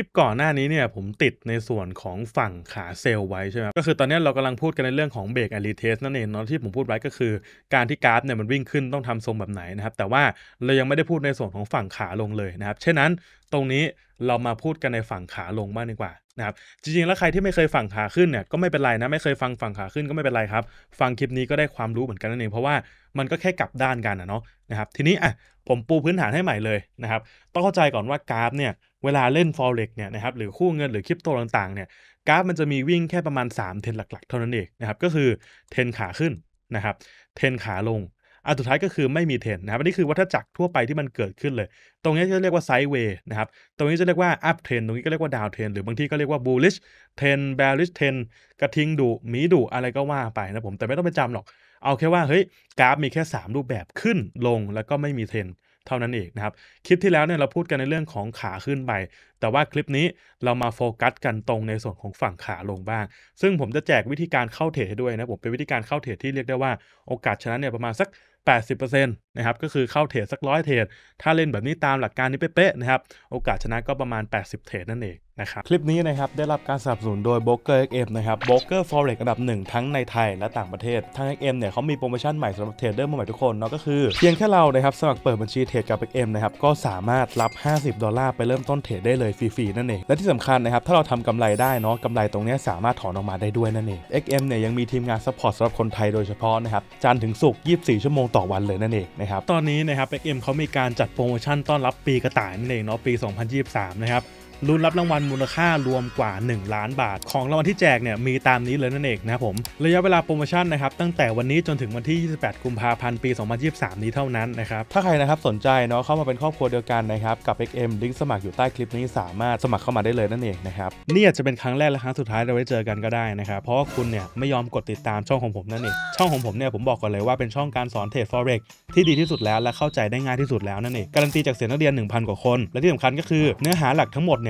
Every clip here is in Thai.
ลิปก่อนหน้านี้เนี่ยผมติดในส่วนของฝั่งขาเซลล์ไว้ใช่ไหมก็คือตอนนี้เรากำลังพูดกันในเรื่องของเบรกแอลีเทสนั่นเองเนาะที่ผมพูดไว้ก็คือการที่กราฟเนี่ยมันวิ่งขึ้นต้องทำทรงแบบไหนนะครับแต่ว่าเรายังไม่ได้พูดในส่วนของฝั่งขาลงเลยนะครับเช่นนั้นตรงนี้เรามาพูดกันในฝั่งขาลงบ้างดีกว่านะครับจริง ๆ แล้วใครที่ไม่เคยฝั่งขาขึ้นเนี่ยก็ไม่เป็นไรนะไม่เคยฟังฝั่งขาขึ้น ก็ไม่เป็นไรครับฟังคลิปนี้ก็ได้ความรู้เหมือนกันนั่นเองเพราะว่ามันก็แค่กลับด้านกันนะเนาะนะครับทีนี้อ่ะผมปูพื้นฐานให้ใหม่เลยนะครับต้องเข้าใจก่อนว่ากราฟเนี่ยเวลาเล่น forex เนี่ยนะครับหรือคู่เงินหรือคริปโตต่างๆเนี่ย กราฟมันจะมีวิ่งแค่ประมาณ 3 เทนหลัก ๆ เท่านั้นเองนะครับก็คือเทนขาขึ้นนะครับเทนขาลงอันสุดท้ายก็คือไม่มีเทนนะครับอันนี้คือวัฏจักรทั่วไปที่มันเกิดขึ้นเลย ตรงนี้จะเรียกว่าไซด์เวย์นะครับตรงนี้จะเรียกว่าอัพเทนตรงนี้ก็เรียกว่าดาวเทนหรือบางที่ก็เรียกว่าบูลลิชเทนแบลลิชเทนกระทิงดุหมีดุอะไรก็ว่าไปนะผมแต่ไม่ต้องไปจำหรอกเอาแค่ว่าเฮ้ยกราฟมีแค่3 รูปแบบขึ้นลงแล้วก็ไม่มีเทนเท่านั้นเองนะครับ คลิปที่แล้วเนี่ยเราพูดกันในเรื่องของขาขึ้นไป แต่ว่าคลิปนี้เรามาโฟกัสกันตรงในส่วนของฝั่งขาลงบ้าง ซึ่งผมจะแจกวิธีการเข้าเทรดให้ด้วยนะ ผมเป็นวิธีการเข้าเทรดที่เรียกได้ว่า โอกาสชนะเนี่ยประมาณสัก80%นะครับ ก็คือเข้าเทรดสักร้อยเทรด ถ้าเล่นแบบนี้ตามหลักการนี้เป๊ะ ๆ นะครับ โอกาสชนะก็ประมาณ 80 เทรดนั่นเองนะครับ คลิปนี้นะครับ ได้รับการสนับสนุนโดย b r o k e r XM นะครับ b r o k e r Forex อันดับหนึ่งทั้งในไทยและต่างประเทศ ทาง XM เนี่ยเขามีโปรโมชั่นใหม่สำหรับเทรดเดอร์ใหม่ทุกคนเนาะก็คือเพียงแค่เรานะครับสมัครเปิดบัญชีเทรดกับ XM นะครับก็สามารถรับ 50 ดอลลาร์ไปเริ่มต้นเทรดได้เลยฟรีๆ นั่นเอง และที่สำคัญนะครับถ้าเราทำกำไรได้เนาะกำไรตรงนี้สามารถถอนออกมาได้ด้วยนั่นเอง XM เนี่ยยังมีทีมงานซัพพอร์ตสำหรับคนไทยโดยเฉพาะนะครับจันถึงศุกร์24ชั่วโมงต่อวันเลยนั่นเองนะครับ ตอนนี้นะครับเอ็มเขามีการจัดโปรโมชั่นต้อนรับปีกระต่ายนั่นเองเนาะปี 2023 นะครับลุ้นรับรางวัลมูลค่ารวมกว่า 1 ล้านบาท ของรางวัลที่แจกเนี่ยมีตามนี้เลยนั่นเองนะผมระยะเวลาโปรโมชั่นนะครับตั้งแต่วันนี้จนถึงวันที่ 28กุมภาพันธ์ปี 2023 นี้เท่านั้นนะครับถ้าใครนะครับสนใจเนาะเข้ามาเป็นครอบครัวเดียวกันนะครับกับ XM ลิงก์สมัครอยู่ใต้คลิปนี้สามารถสมัครเข้ามาได้เลยนั่นเองนะครับ นี่อาจจะเป็นครั้งแรกและครั้งสุดท้ายเราไว้เจอกันก็ได้นะครับเพราะว่าคุณเนี่ยไม่ยอมกดติดตามช่องของผมนั่นเองช่องของผมเนี่ยผมบอกก่อนเลยว่าเป็นช่องการสอนเทรด forex ที่ดีที่สุดแล้วและเข้าใจได้ง่ายที่สุดแล้วนั่นเองการันตีจากเสียงนักเรียน1,000กว่าคนและที่สำคัญก็คือเนื้อหาหลักทั้งหมดเนี่ย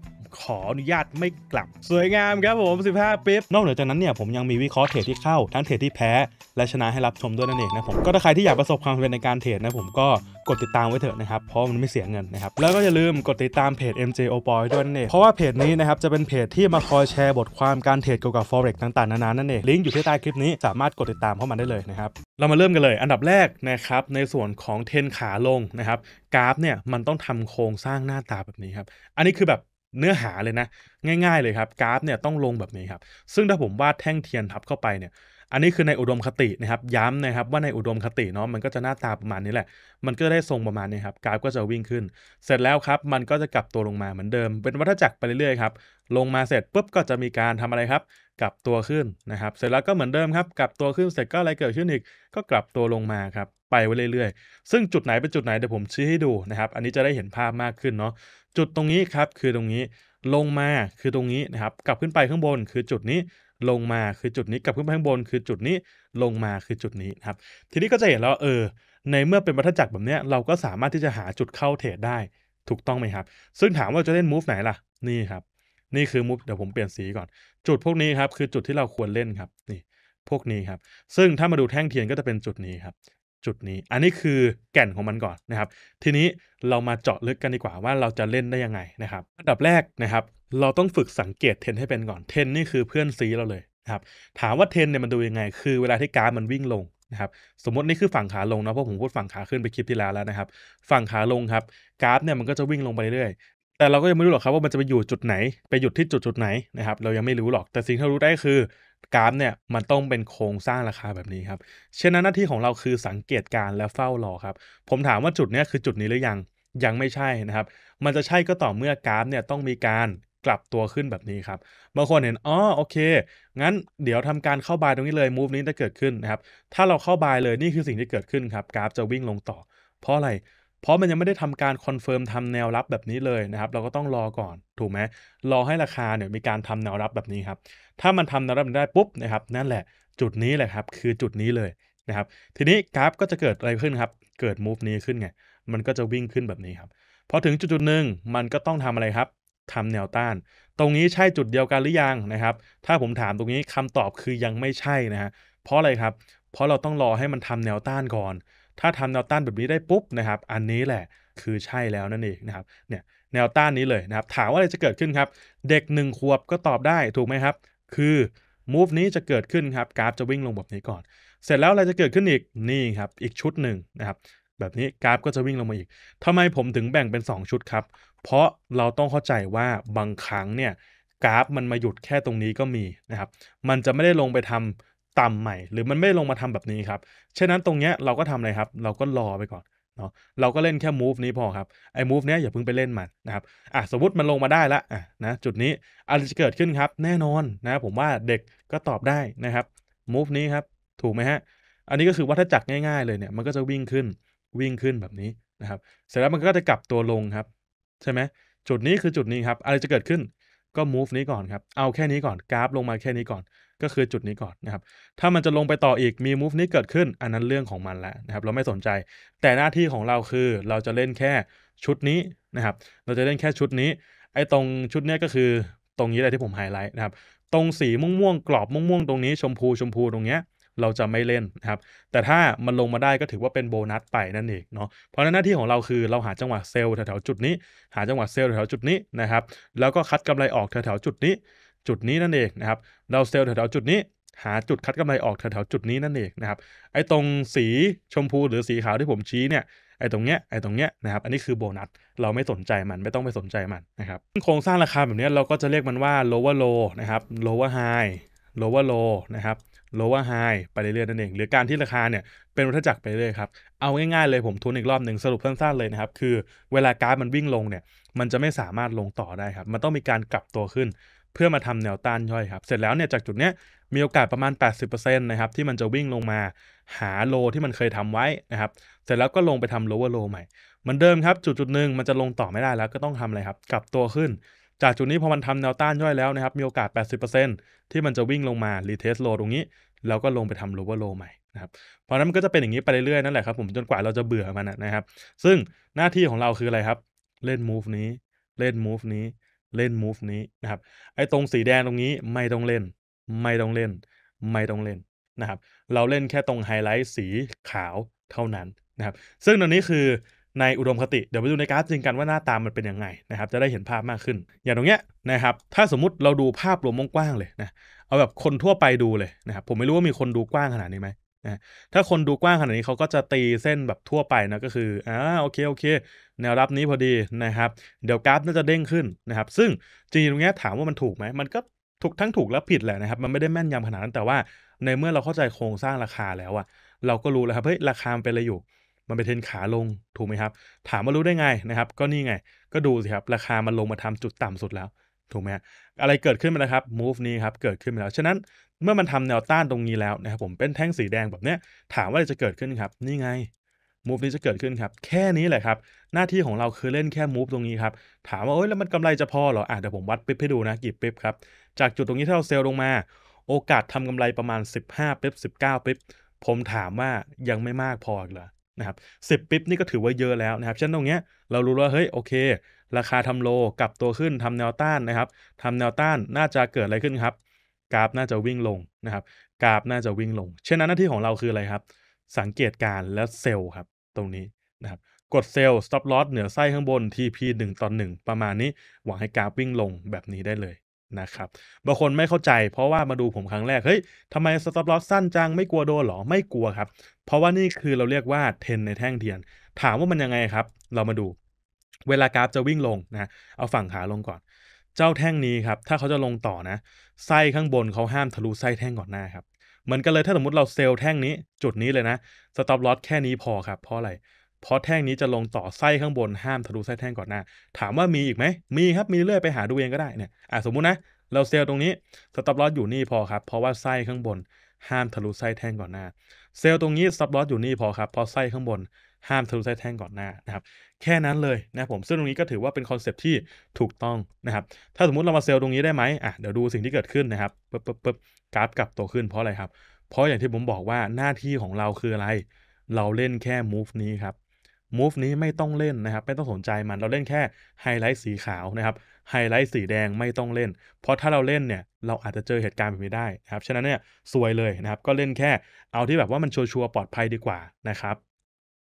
ขออนุญาตไม่กลับสวยงามครับผม 15ปิ๊บนอกเหนือจากนั้นเนี่ยผมยังมีวิเคราะห์เทรดที่เข้าทั้งเทรดที่แพ้ และชนะให้รับชมด้วยนั่นเองนะผม ก็ถ้าใครที่อยากประสบความสำเร็จในการเทรดนะผมก็กดติดตามไว้เถอะนะครับ เพราะมันไม่เสียเงินนะครับ แล้วก็อย่าลืมกดติดตามเพจ MJ o p o y ด้วยนั่นเองเพราะว่าเพจนี้นะครับจะเป็นเพจที่มาคอยแชร์บทความการเทรดเกี่ยวกับ forex ต่างๆ นานานั่นเองลิงก์อยู่ที่ใต้คลิปนี้สามารถกดติดตามเข้ามาได้เลยนะครับเรามาเริ่มกันเลย อันดับแรกนะครับในส่วนของเทนขาลงนะครับกราฟเนี่ยมันต้องทำโครงสร้างหน้าตาแบบนี้ครับอันนี้คือแบบเนื้อหาเลยนะ ง่ายๆเลยครับ กราฟเนี่ยต้องลงแบบนี้ครับ ซึ่งถ้าผมวาดแท่งเทียนทับเข้าไปเนี่ย อันนี้คือในอุดมคตินะครับ ย้ำนะครับว่าในอุดมคติเนาะมันก็จะหน้าตาประมาณนี้แหละ มันก็ได้ทรงประมาณนี้ครับ กราฟก็จะวิ่งขึ้น เสร็จแล้วครับ มันก็จะกลับตัวลงมาเหมือนเดิม เป็นวัฏจักรไปเรื่อยๆครับลงมาเสร็จปุ๊บก็จะมีการทำอะไรครับกลับตัวขึ้นนะครับ เสร็จแล้วก็เหมือนเดิมครับกลับตัวขึ้น เสร็จก็อะไรเกิดขึ้นอีกก็กลับตัวลงมาครับไปไว้เรื่อยๆ ซึ่งจุดไหนเป็นจุดไหนเดี๋ยวผมชี้ให้ดูนะครับ อันนี้จะได้เห็นภาพมากขึ้นเนาะจุดตรงนี้ครับคือตรงนี้ลงมาคือตรงนี้นะครับ กลับขึ้นไปข้างบนคือจุดนี้ ลงมาคือจุดนี้ กลับขึ้นไปข้างบน คือจุดนี้ลงมาคือจุดนี้นะครับ ทีนี้ก็จะเห็นแล้วเออ ในเมื่อเป็นวัฏจักรแบบนี้ เราก็สามารถที่จะหาจุดเข้าเทรดได้ถูกต้องไหมครับ ซึ่งถามว่าจะเล่นมูฟไหนล่ะ นี่ครับนี่คือมูฟเดี๋ยวผมเปลี่ยนสีก่อนจุดพวกนี้ครับคือจุดที่เราควรเล่นครับ นี่ พวกนี้ครับ ซึ่งถ้ามาดูแท่งเทียนก็จะเป็นจุดนี้ครับจุดนี้ อันนี้คือแก่นของมันก่อนนะครับ ทีนี้เรามาเจาะลึกกันดีกว่าว่าเราจะเล่นได้ยังไงนะครับอันดับแรกนะครับ เราต้องฝึกสังเกตเทนให้เป็นก่อน เทนนี่คือเพื่อนซีเราเลยนะครับ ถามว่าเทนเนี่ยมันดูยังไง คือเวลาที่กราฟมันวิ่งลงนะครับ สมมตินี่คือฝั่งขาลงนะ เพราะผมพูดฝั่งขาขึ้นไปคลิปที่แล้วแล้วนะครับ ฝั่งขาลงครับ กราฟเนี่ยมันก็จะวิ่งลงไปเรื่อย แต่เราก็ยังไม่รู้หรอกครับว่ามันจะไปอยู่จุดไหน ไปหยุดที่จุดจุดไหนนะครับ เรายังไม่รู้หรอก แต่สิ่งที่เรารู้ได้คือกราฟเนี่ยมันต้องเป็นโครงสร้างราคาแบบนี้ครับเช่นนั้นหน้าที่ของเราคือสังเกตการและเฝ้ารอครับผมถามว่าจุดนี้คือจุดนี้หรือยังยังไม่ใช่นะครับ มันจะใช่ก็ต่อเมื่อกราฟ เนี่ยต้องมีการกลับตัวขึ้นแบบนี้ครับบางคนเห็นอ๋อโอเค งั้นเดี๋ยวทำการเข้าบายตรงนี้เลยมูฟนี้จะเกิดขึ้นนะครับถ้าเราเข้าบายเลยนี่คือสิ่งที่เกิดขึ้นครับกราฟจะวิ่งลงต่อ เพราะอะไรเพราะมันยังไม่ได้ทำการคอนเฟิร์มทำแนวรับแบบนี้เลยนะครับเราก็ต้องรอก่อนถูกไหมรอให้ราคาเนี่ยมีการทำแนวรับแบบนี้ครับถ้ามันทำแนวรับได้ปุ๊บนะครับ นั่นแหละจุดนี้แหละครับคือจุดนี้เลยนะครับทีนี้กราฟก็จะเกิดอะไรขึ้นครับ เกิดมูฟนี้ขึ้นไง มันก็จะวิ่งขึ้นแบบนี้ครับพอถึงจุดจุดหนึ่งมันก็ต้องทำอะไรครับทำแนวต้าน ตรงนี้ใช่จุดเดียวกันหรือยังนะครับ ถ้าผมถามตรงนี้คำตอบคือยังไม่ใช่นะฮะเพราะอะไรครับ เพราะเราต้องรอให้มันทำแนวต้านก่อนถ้าทำแนวต้านแบบนี้ได้ปุ๊บนะครับ อันนี้แหละคือใช่แล้วนั่นเองนะครับเนี่ยแนวต้านนี้เลยนะครับ ถามว่าอะไรจะเกิดขึ้นครับเด็ก1ขวบก็ตอบได้ถูกไหมครับ คือมูฟนี้จะเกิดขึ้นครับกราฟจะวิ่งลงแบบนี้ก่อนเสร็จแล้วอะไรจะเกิดขึ้นอีกนี่ครับ อีกชุดหนึ่งนะครับ แบบนี้กราฟก็จะวิ่งลงมาอีก ทำไมผมถึงแบ่งเป็น 2 ชุดครับ เพราะเราต้องเข้าใจว่าบางครั้งเนี่ยกราฟมันมาหยุดแค่ตรงนี้ก็มีนะครับ มันจะไม่ได้ลงไปทำต่ำใหม่หรือมันไม่ลงมาทำแบบนี้ครับฉะนั้นตรงเนี้ยเราก็ทำอะไรครับเราก็รอไปก่อนเนาะเราก็เล่นแค่ move นี้พอครับไอ้ move เนี้ยอย่าเพิ่งไปเล่นมันนะครับอ่ะสมมติมันลงมาได้ละอ่ะนะจุดนี้อะไรจะเกิดขึ้นครับแน่นอนนะผมว่าเด็กก็ตอบได้นะครับ move นี้ครับถูกไหมฮะอันนี้ก็คือวัฏจักรง่าย ๆเลยเนี่ยมันก็จะวิ่งขึ้นวิ่งขึ้นแบบนี้นะครับเสร็จแล้วมันก็จะกลับตัวลงครับใช่ไหมจุดนี้คือจุดนี้ครับอะไรจะเกิดขึ้นก็ move นี้ก่อนครับเอาแค่นี้ก่อนกราฟลงมาแค่นี้ก่อนก็คือจุดนี้ก่อนนะครับ ถ้ามันจะลงไปต่ออีกมีมูฟนี้เกิดขึ้น อันนั้นเรื่องของมันแล้วนะครับ เราไม่สนใจ แต่หน้าที่ของเราคือเราจะเล่นแค่ชุดนี้นะครับ เราจะเล่นแค่ชุดนี้ ไอ้ตรงชุดนี้ก็คือตรงนี้แหละที่ผมไฮไลท์นะครับ ตรงสีม่วงๆ กรอบม่วงๆ ตรงนี้ชมพูชมพูตรงเนี้ย เราจะไม่เล่นนะครับ แต่ถ้ามันลงมาได้ก็ถือว่าเป็นโบนัสไปนั่นเองเนาะ เพราะนั้นหน้าที่ของเราคือเราหาจังหวะเซลล์แถวๆจุดนี้ หาจังหวะเซลล์แถวๆจุดนี้นะครับ แล้วก็คัดกำไรออกแถวๆจุดนี้จุดนี้นั่นเองนะครับ เราเซลแถวๆจุดนี้ หาจุดคัดกำไรออกแถวๆจุดนี้นั่นเองนะครับ ไอ้ตรงสีชมพูหรือสีขาวที่ผมชี้เนี่ย ไอ้ตรงเนี้ย ไอ้ตรงเนี้ยนะครับ อันนี้คือโบนัส เราไม่สนใจมันไม่ต้องไปสนใจมันนะครับโครงสร้างราคาแบบนี้เราก็จะเรียกมันว่า lower low นะครับ lower high lower low นะครับ lower high ไปเรื่อยๆนั่นเอง หรือการที่ราคาเนี่ยเป็นวัฏจักรไปเรื่อยครับ เอาง่ายๆเลยผมทุนอีกรอบหนึ่งสรุปสั้นๆเลยนะครับ คือเวลาการาฟมันวิ่งลงเนี่ย มันจะไม่สามารถลงต่อได้ครับ มันต้องมีการกลับตัวขึ้นเพื่อมาทำแนวต้านย่อย ครับ เสร็จแล้วเนี่ยจากจุดเนี้ยมีโอกาสประมาณ 80%นะครับที่มันจะวิ่งลงมาหาโล ที่มันเคยทำไว้นะครับ เสร็จแล้วก็ลงไปทำ lower low ใหม่เหมือนเดิมครับจุดจุดหนึ่งมันจะลงต่อไม่ได้แล้วก็ต้องทำอะไรครับ กลับตัวขึ้น จากจุดนี้พอมันทำแนวต้านย่อยแล้วนะครับมีโอกาส 80%ที่มันจะวิ่งลงมารีเทสโลตรงนี้ แล้วก็ลงไปทำ lower low ใหม่นะครับเพราะนั้นมันก็จะเป็นอย่างนี้ไปเรื่อยๆนั่นแหละครับผมจนกว่าเราจะเบื่อมันนะครับ ซึ่งหน้าที่ของเราคืออะไรครับเล่น move นี้เล่น move นี้เล่นมูฟนี้นะครับ ไอ้ตรงสีแดงตรงนี้ไม่ต้องเล่น ไม่ต้องเล่น ไม่ต้องเล่นนะครับ เราเล่นแค่ตรงไฮไลท์สีขาวเท่านั้นนะครับ ซึ่งตรงนี้คือในอุดมคติ เดี๋ยวไปดูในกราฟจริงกันว่าหน้าตามันเป็นยังไงนะครับ จะได้เห็นภาพมากขึ้น อย่างตรงเนี้ยนะครับ ถ้าสมมติเราดูภาพรวมกว้างเลยนะ เอาแบบคนทั่วไปดูเลยนะครับ ผมไม่รู้ว่ามีคนดูกว้างขนาดนี้ไหมนะถ้าคนดูกว้างขนาดนี้เขาก็จะตีเส้นแบบทั่วไปนะก็คืออ่าโอเคโอเค แนวรับนี้พอดีนะครับ เดี๋ยวกราฟน่าจะเด้งขึ้นนะครับ ซึ่งจริงๆตรงนี้ถามว่ามันถูกไหมมันก็ถูกทั้งถูกและผิดแหละนะครับ มันไม่ได้แม่นยำขนาดนั้น แต่ว่า ในเมื่อเราเข้าใจโครงสร้างราคาแล้วอะเราก็รู้แล้วครับเฮ้ยราคาเป็นอะไรอยู่ มันเป็นเทนขาลงถูกไหมครับ ถามว่ารู้ได้ไงนะครับ ก็นี่ไง ก็ดูสิครับราคามันลงมาทำจุดต่ำสุดแล้วถูกไหมอะไรเกิดขึ้นมาแล้วครับ move นี้ครับเกิดขึ้นมาแล้ว ฉะนั้นเมื่อมันทำแนวต้านตรงนี้แล้วนะครับผมเป็นแท่งสีแดงแบบเนี้ยถามว่าจะเกิดขึ้นครับนี่ไง move นี้จะเกิดขึ้นครับแค่นี้แหละครับ หน้าที่ของเราคือเล่นแค่ move ตรงนี้ครับถามว่าโอ๊ยแล้วมันกำไรจะพอเหรออ่ะเดี๋ยวผมวัดปิ๊บให้ดูนะกี่ปิ๊บครับจากจุดตรงนี้ที่เราเซลลงมา โอกาสทำกำไรประมาณ15ปิ๊บ19ปิ๊บผมถามว่ายังไม่มากพอเหรอะครับสิปิ๊บนี่ก็ถือว่าเยอะแล้วนะครับเช่นตรงเนี้ยเรารู้ว่าเฮ้ยโอเค ราคาทำโลกลับตัวขึ้นทำแนวต้านนะครับทำแนวต้านน่าจะเกิดอะไรขึ้นครับกราฟน่าจะวิ่งลงนะครับกราฟน่าจะวิ่งลงเช่นนั้นหน้าที่ของเราคืออะไรครับ สังเกตการและเซลล์ครับตรงนี้นะครับกดเซลล์ stop loss เหนือไส้ข้างบน TP 1ต่อ1ประมาณนี้หวังให้กราฟวิ่งลงแบบนี้ได้เลยนะครับบางคนไม่เข้าใจ เพราะว่ามาดูผมครั้งแรกเฮ้ยทำไมสต็อปลอสสั้นจังไม่กลัวโดนหรอไม่กลัวครับเพราะว่านี่คือเราเรียกว่าเทนในแท่งเทียน ถามว่ามันยังไงครับ เรามาดู เวลากราฟจะวิ่งลงนะ เอาฝั่งขาลงก่อน เจ้าแท่งนี้ครับถ้าเขาจะลงต่อนะไส้ข้างบนเขาห้ามทะลุไส้แท่งก่อนหน้าครับเหมือนกันเลยถ้าสมมติเราเซลล์แท่งนี้จุดนี้เลยนะสต็อปลอสแค่นี้พอครับเพราะอะไรเพราะแท่งนี้จะลงต่อไส้ข้างบนห้ามทะลุไส้แท่งก่อนหน้า ถามว่ามีอีกไหมมีครับมีเรื่อยไปหาดูเองก็ได้เนี่ยอ่ะสมมุตินะ เราเซลล์ตรงนี้สต็อปลอสอยู่นี่พอครับ เพราะว่าไส้ข้างบน ห้ามทะลุไส้แท่งก่อนหน้าเซลล์ตรงนี้สต็อปลอสอยู่นี่พอครับเพราะไส้ข้างบนห้ามทะลุไส้แท่งก่อนหน้านะครับแค่นั้นเลยนะ ผมซึ่งตรงนี้ก็ถือว่าเป็นคอนเซปที่ถูกต้องนะครับ ถ้าสมมติเรามาเซลล์ตรงนี้ได้ไหมอ่ะเดี๋ยวดูสิ่งที่เกิดขึ้นนะครับปึ๊บปึ๊บปึ๊บกราฟกลับตัวขึ้นเพราะอะไรครับ เพราะอย่างที่ผมบอกว่า หน้าที่ของเราคืออะไร เราเล่นแค่ move นี้ครับมูฟนี้ไม่ต้องเล่นนะครับ ไม่ต้องสนใจมันเราเล่นแค่ไฮไลท์สีขาวนะครับ ไฮไลท์สีแดงไม่ต้องเล่น เพราะถ้าเราเล่นเนี่ย เราอาจจะเจอเหตุการณ์แบบนี้ได้นะครับฉะนั้นเนี่ยซวยเลยนะครับ ก็เล่นแค่เอาที่แบบว่ามันชัวร์ปลอดภัยดีกว่านะครับ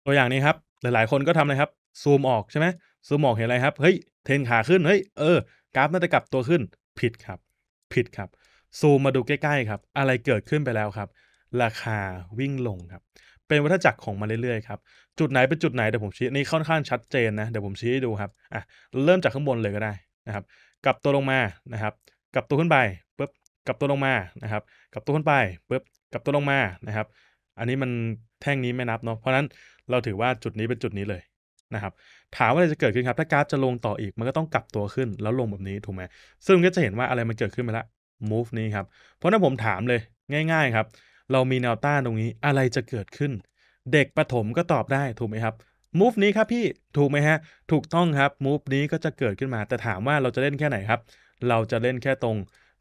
ตัวอย่างนี้ครับหลาย ๆ คนก็ทำอะไรครับซูมออกใช่ไหมซูมออกเห็นอะไรครับเฮ้ยเทนขาขึ้นเฮ้ยเออ กราฟน่าจะกลับตัวขึ้นผิดครับ ผิดครับ ซูมมาดูใกล้ๆครับ อะไรเกิดขึ้นไปแล้วครับ ราคาวิ่งลงครับเป็นวัฏจักรของมันเรื่อย ๆ ครับ จุดไหนเป็นจุดไหน เดี๋ยวผมชี้นี่ค่อนข้างชัดเจนนะเดี๋ยวผมชี้ให้ดูครับอ่ะเริ่มจากข้างบนเลยก็ได้นะครับกับตัวลงมานะครับ กลับตัวขึ้นไปปุ๊บ กลับตัวลงมานะครับ กลับตัวขึ้นไปปุ๊บ กลับตัวลงมานะครับ อันนี้มันแท่งนี้ไม่นับเนาะ เพราะนั้นเราถือว่าจุดนี้เป็นจุดนี้เลยนะครับ ถามว่าอะไรจะเกิดขึ้นครับ ถ้ากราฟจะลงต่ออีก มันก็ต้องกลับตัวขึ้นแล้วลงแบบนี้ถูกไหมซึ่งก็จะเห็นว่าอะไรมันเกิดขึ้นไปละ move นี้ครับ เพราะนั้นผมถามเลยง่ายๆ ครับเรามีแนวต้านตรงนี้อะไรจะเกิดขึ้น เด็กประถมก็ตอบได้ ถูกไหมครับมูฟนี้ครับพี่ถูกไหมฮะถูกต้องครับมูฟนี้ก็จะเกิดขึ้นมาแต่ถามว่าเราจะเล่นแค่ไหนครับ เราจะเล่นแค่ตรง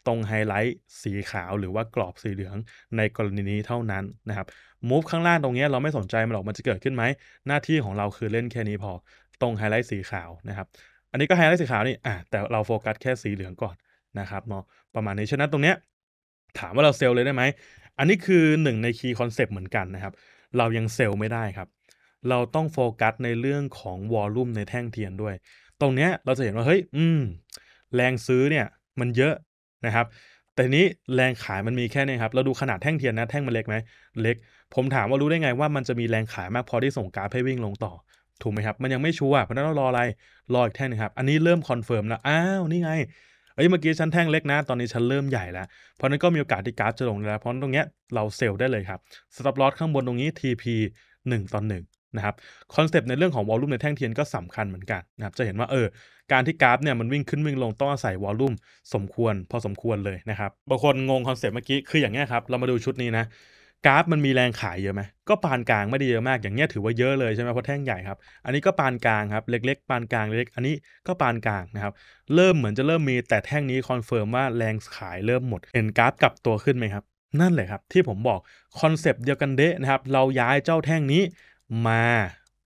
ตรงไฮไลท์สีขาวหรือว่ากรอบสีเหลืองในกรณีนี้เท่านั้นนะครับมูฟข้างล่างตรงนี้เราไม่สนใจมันหรอกมันจะเกิดขึ้นไหมหน้าที่ของเราคือเล่นแค่นี้พอ ตรงไฮไลท์สีขาวนะครับอันนี้ก็ไฮไลท์สีขาวนี่อ่ะแต่เราโฟกัสแค่สีเหลืองก่อนนะครับเนาะประมาณนี้ฉะนั้นตรงเนี้ยถามว่าเราเซลล์เลยได้ไหมอันนี้คือหนึ่งในคีย์คอนเซปต์เหมือนกันนะครับ เรายังเซลล์ไม่ได้ครับ เราต้องโฟกัสในเรื่องของวอลลุ่มในแท่งเทียนด้วย ตรงเนี้ยเราจะเห็นว่าเฮ้ยอืม แรงซื้อเนี่ยมันเยอะนะครับ แต่นี้แรงขายมันมีแค่นี้ครับ เราดูขนาดแท่งเทียนนะแท่งมันเล็กไหม เล็ก ผมถามว่ารู้ได้ไงว่ามันจะมีแรงขายมากพอที่ส่งกรารให้วิ่งลงต่อถูกไหมครับ มันยังไม่ชัวร์เพราะนั้นเรารออะไรรออีกแท่งนึงครับ อันนี้เริ่มคอนเฟิร์มแล้วอ้าวนี่ไงเอ้ยเมื่อกี้ชั้นแท่งเล็กนะ ตอนนี้ชั้นเริ่มใหญ่แล้ว เพราะนั้นก็มีโอกาสที่กราฟจะลงแล้ว เพราะตรงเนี้ยเราเซลล์ได้เลยครับสต็อปลอสข้างบนตรงนี้ TP 1ต่อ1นะครับคอนเซปต์ในเรื่องของวอลลุ่มในแท่งเทียนก็สำคัญเหมือนกันนะครับจะเห็นว่าเออการที่กราฟเนี่ยมันวิ่งขึ้นวิ่งลงต้องอาศัยวอลลุ่มสมควร พอสมควรเลยนะครับบางคนงงคอนเซปต์เมื่อกี้ คืออย่างนี้ครับเรามาดูชุดนี้นะกราฟมันมีแรงขายเยอะไหมก็ปานกลางไม่ได้เยอะมาก อย่างเงี้ยถือว่าเยอะเลยใช่ไหมเพราะแท่งใหญ่ครับ อันนี้ก็ปานกลางครับ เล็ก ๆ ปานกลางเล็ก อันนี้ก็ปานกลางนะครับ เริ่มเหมือนจะเริ่มมีแต่แท่งนี้คอนเฟิร์มว่าแรงขายเริ่มหมดเห็นกราฟกลับตัวขึ้นไหมครับ นั่นแหละครับที่ผมบอกคอนเซปต์เดียวกันเดะนะครับ เราย้ายเจ้าแท่งนี้มา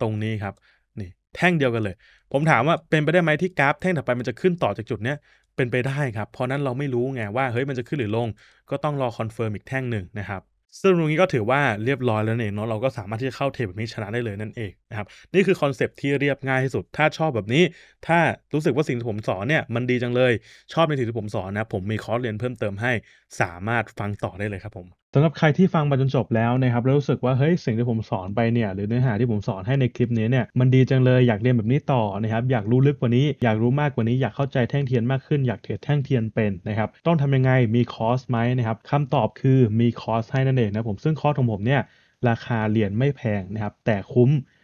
ตรงนี้ครับ นี่แท่งเดียวกันเลย ผมถามว่าเป็นไปได้ไหมที่กราฟแท่งถัดไปมันจะขึ้นต่อจากจุดเนี้ยเป็นไปได้ครับ เพราะนั้นเราไม่รู้ไงว่าเฮ้ยมันจะขึ้นหรือลง ก็ต้องรอคอนเฟิร์มอีกแท่งหนึ่งนะครับซึ่งตรงนี้ก็ถือว่าเรียบร้อยแล้วเองเนาะเราก็สามารถที่จะเข้าเทปแบบนี้ชนะได้เลยนั่นเองนะครับนี่คือคอนเซปที่เรียบง่ายที่สุด ถ้าชอบแบบนี้ ถ้ารู้สึกว่าสิ่งที่ผมสอนเนี่ยมันดีจังเลย ชอบในสิ่งที่ผมสอนนะผมมีคอร์สเรียนเพิ่มเติมให้สามารถฟังต่อได้เลยครับผมสำหรับใครที่ฟังมาจนจบแล้วนะครับแล้ว รู้สึกว่าเฮ้ยสิ่งที่ผมสอนไปเนี่ยหรือเนื้อหาที่ผมสอนให้ในคลิปนี้เนี่ยมันดีจังเลยอยากเรียนแบบนี้ต่อนะครับอยากรู้ลึกกว่านี้ อยากรู้มากกว่านี้ อยากเข้าใจแท่งเทียนมากขึ้นอยากเทรดแท่งเทียนเป็นนะครับต้องทำยังไงมีคอร์สไหมนะครับคำตอบคือมีคอร์สให้นั่นเองนะผมซึ่งคอร์สของผมเนี่ยราคาเรียนไม่แพงนะครับแต่คุ้ม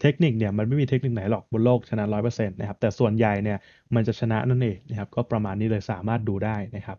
เทคนิคเนี่ยมันไม่มีเทคนิคไหนหรอก บนโลกชนะ 100%นะครับ แต่ส่วนใหญ่เนี่ยมันจะชนะนั่นเองนะครับ ก็ประมาณนี้เลยสามารถดูได้นะครับ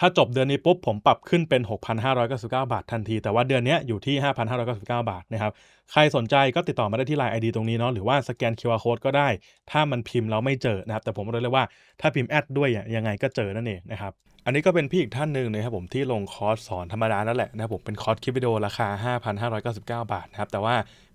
ถ้าจบเดือนนี้ปุ๊บผมปรับขึ้นเป็น 6,599 บาททันที แต่ว่าเดือนนี้อยู่ที่ 5,599 บาทนะครับใครสนใจก็ติดต่อมาได้ที่ไ i n e ID ตรงนี้เนาะหรือว่าสแกน QR Code ก็ได้ ถ้ามันพิมพ์แล้วไม่เจอนะครับแต่ผมเลยเลยว่าถ้าพิมพ์แอดด้วยยังไงก็เจอนั่นเองนะครับอันนี้ก็เป็นพี่อีกท่านหนึ่งนะครับผมที่ลงคอร์สสอนธรรมดานั่นแหละนะครับผมเป็นคอร์สคลิปวิดีโอราคา5,599 บาทนะครับแต่ว่า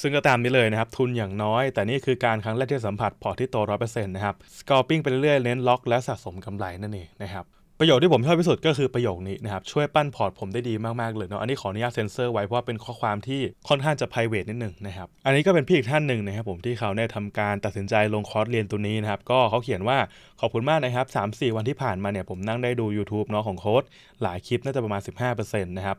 ซึ่งก็ตามนี้เลยนะครับ ทุนอย่างน้อย แต่นี่คือการครั้งแรกที่สัมผัสพอร์ตที่โตร้อยเปอร์เซ็นต์นะครับสกอปปิ้งไปเรื่อยเน้นล็อกและสะสมกำไรนั่นเองนะครับประโยคที่ผมชอบที่สุดก็คือประโยคนี้นะครับ ช่วยปั้นพอร์ตผมได้ดีมาก ๆ เลยเนาะอันนี้ขออนุญาตเซ็นเซอร์ไว้เพราะว่าเป็นข้อความที่ค่อนข้างจะไพรเวทนิดหนึ่งนะครับ อันนี้ก็เป็นพี่อีกท่านหนึ่งนะครับผมที่เขาได้ทำการตัดสินใจลงคอร์สเรียนตัวนี้นะครับก็เขาเขียนว่าขอบคุณมากนะครับ3-4 วันที่ผ่านมาเนี่ยผมนั่งได้ดู YouTube เนาะของโค้ดหลายคลิปน่าจะประมาณ15%นะครับ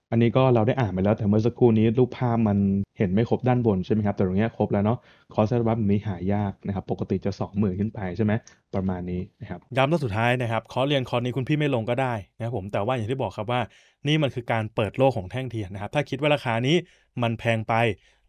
อันนี้ก็เราได้อ่านไปแล้ว แต่เมื่อสักครู่นี้รูปภาพมันเห็นไม่ครบด้านบนใช่ไหมครับแต่ตรงนี้ครบแล้วเนาะคอร์สบัฟนี้หายากนะครับปกติจะ2มื่นขึ้นไปใช่ไหมประมาณนี้นะครับย้ำตรองสุดท้ายนะครับคอร์สเรียนคอร์สนี้คุณพี่ไม่ลงก็ได้นะครับผมแต่ว่าอย่างที่บอกครับว่านี่มันคือการเปิดโลกของแท่งเทียนนะครับถ้าคิดว่าราคานี้มันแพงไป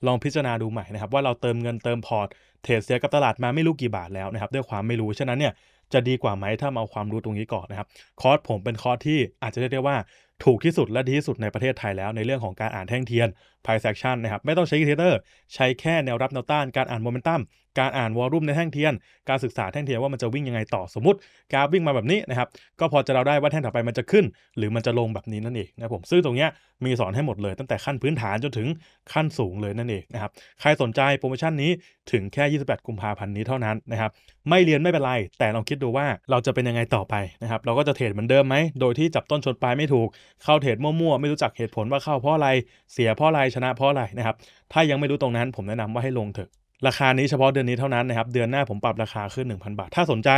ลองพิจารณาดูใหม่นะครับว่าเราเติมเงินเติมพอร์ตเทรดเสียกับตลาดมาไม่รู้กี่บาทแล้วนะครับด้วยความไม่รู้ฉะนั้นเนี่ยจะดีกว่าไหมถ้าเอาความรู้ตรงนี้ก่อนนะครับคอร์สผมเป็นคอร์สที่อาจจะเรียกได้ว่าถูกที่สุดและดีที่สุดในประเทศไทยแล้วในเรื่องของการอ่านแท่งเทียนไพ่ c e action นะครับ ไม่ต้องใช้อิวเตอร์ ใช้แค่แนวรับแนวต้านการอ่านโมเมนตัมการอ่านวอลลุ่มในแท่งเทียน การศึกษาแท่งเทียนว่ามันจะวิ่งยังไงต่อสมมติกราฟวิ่งมาแบบนี้นะครับก็พอจะเราได้ว่าแท่งถัดไปมันจะขึ้น หรือมันจะลงแบบนี้นั่นเองนะผมซึ่งตรงเนี้ยมีสอนให้หมดเลย ตั้งแต่ขั้นพื้นฐานจนถึงขั้นสูงเลยนั่นเองนะครับใครสนใจโปรโมชั่นนี้ถึงแค่ 28กุมภาพันธ์นี้เท่านั้นนะครับไม่เรียนไม่เป็นไร แต่ลองคิดดูว่าเราจะเป็นยังไงต่อไปนะครับเราก็จะเทรดเหมือนเดิมไหมโดยที่จับต้นชนปลายไม่ถูกเข้าเทรดมั่วๆไม่รู้จักเหตุผลว่าเข้าเพราะอะไร เสียเพราะอะไรชนะเพราะอะไรนะครับถ้ายังไม่รู้ตรงนั้นผมแนะนำว่าให้ลงเถอะราคานี้เฉพาะเดือนนี้เท่านั้นนะครับ เดือนหน้าผมปรับราคาขึ้น 1,000 บาท ถ้าสนใจ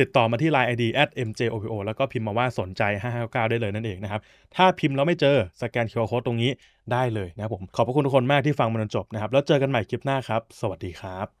ติดต่อมาที่ Line ID at mjopo แล้วก็พิมพ์มาว่าสนใจ 559 ได้เลยนั่นเองนะครับ ถ้าพิมพ์แล้วไม่เจอสแกน QR Code ตรงนี้ได้เลยนะครับผม ขอบพระคุณทุกคนมากที่ฟังมาจนจบนะครับ แล้วเจอกันใหม่คลิปหน้าครับ สวัสดีครับ